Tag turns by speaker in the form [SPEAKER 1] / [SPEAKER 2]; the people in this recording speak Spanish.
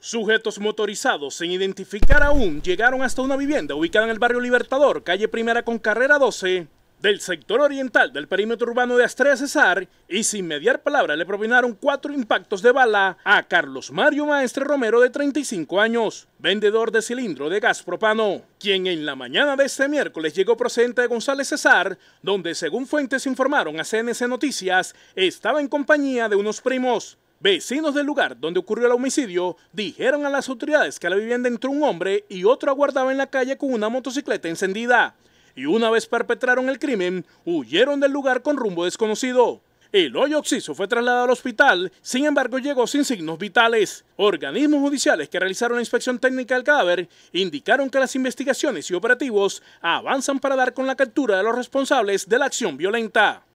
[SPEAKER 1] Sujetos motorizados sin identificar aún llegaron hasta una vivienda ubicada en el barrio Libertador, calle Primera con carrera 12, del sector oriental del perímetro urbano de Astrea Cesar y sin mediar palabra le propinaron cuatro impactos de bala a Carlos Mario Maestre Romero de 35 años, vendedor de cilindro de gas propano, quien en la mañana de este miércoles llegó procedente de González Cesar, donde según fuentes informaron a CNC Noticias, estaba en compañía de unos primos. Vecinos del lugar donde ocurrió el homicidio dijeron a las autoridades que a la vivienda entró un hombre y otro aguardaba en la calle con una motocicleta encendida y una vez perpetraron el crimen, huyeron del lugar con rumbo desconocido. El hoyo occiso fue trasladado al hospital, sin embargo llegó sin signos vitales. Organismos judiciales que realizaron la inspección técnica del cadáver indicaron que las investigaciones y operativos avanzan para dar con la captura de los responsables de la acción violenta.